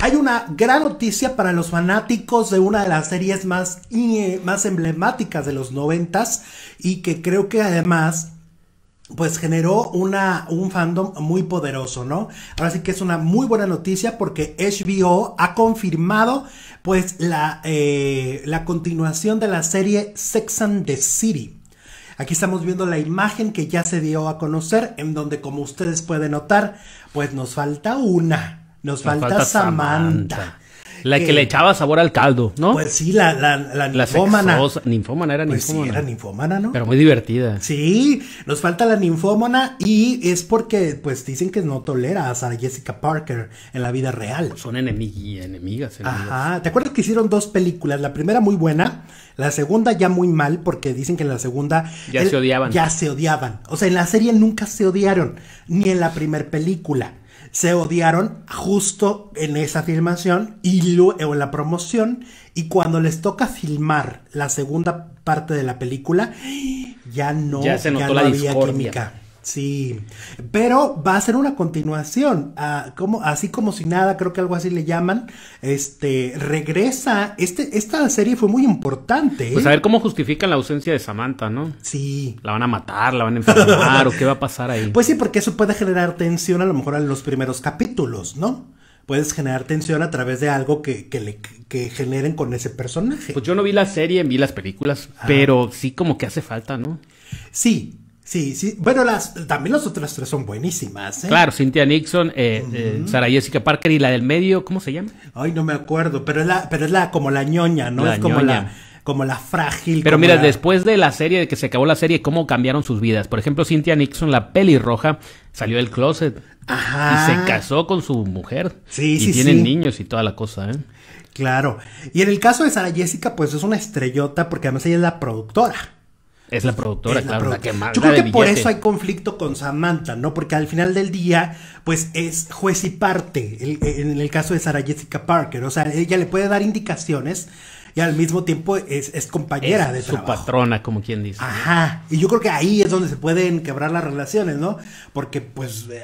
Hay una gran noticia para los fanáticos de una de las series más, eh, más emblemáticas de los noventas y que creo que además pues generó una, un fandom muy poderoso, ¿no? Ahora sí que es una muy buena noticia porque HBO ha confirmado pues la, eh, la continuación de la serie Sex and the City. Aquí estamos viendo la imagen que ya se dio a conocer, en donde como ustedes pueden notar, pues nos falta una. Nos, falta, Samantha. La que, le echaba sabor al caldo, ¿no? Pues sí, la, la, la ninfómana. ninfómana era pues ¿no? Pero muy divertida. Sí, nos falta la ninfómana y es porque, pues dicen que no toleras a Jessica Parker en la vida real. son enemigas, enemigas. Ajá. ¿Te acuerdas que hicieron dos películas? La primera muy buena, la segunda ya muy mal porque dicen que en la segunda... Ya se odiaban. Ya se odiaban. O sea, en la serie nunca se odiaron, ni en la primera película se odiaron justo en esa filmación y luego en la promoción y cuando les toca filmar la segunda parte de la película ya no se notó había química Sí, pero va a ser una continuación, ah, como, así como si nada, creo que algo así le llaman. Este regresa, este, esta serie fue muy importante. ¿eh? Pues a ver cómo justifican la ausencia de Samantha, ¿no? Sí. La van a matar, la van a enfermar, o qué va a pasar ahí. Pues sí, porque eso puede generar tensión a lo mejor en los primeros capítulos, ¿no? puedes generar tensión a través de algo que, le, generen con ese personaje. Pues yo no vi la serie, vi las películas, pero ah. sí como que hace falta, ¿no? Sí, Sí, sí. Bueno, las, también las otras tres son buenísimas. ¿eh? Claro, Cynthia Nixon, eh, eh Sara Jessica Parker y la del medio, ¿cómo se llama? Ay, no me acuerdo, pero es la, pero es la como la ñoña, ¿no? es como la como la frágil. Pero mira, después de la serie, de que se acabó la serie, cómo cambiaron sus vidas. Por ejemplo, Cynthia Nixon, la pelirroja, salió del closet y se casó con su mujer. Sí, y sí, tienen niños y toda la cosa, ¿eh? Claro. Y en el caso de Sara Jessica, pues es una estrellota porque además ella es la productora. Es la productora, la claro. Yo creo que por eso hay conflicto con Samantha, ¿no? Porque al final del día, pues es juez y parte en el caso de Sarah Jessica Parker. O sea, ella le puede dar indicaciones y al mismo tiempo es, compañera de su patrona, como quien dice. Ajá. Y yo creo que ahí es donde se pueden quebrar las relaciones, ¿no? Porque pues eh,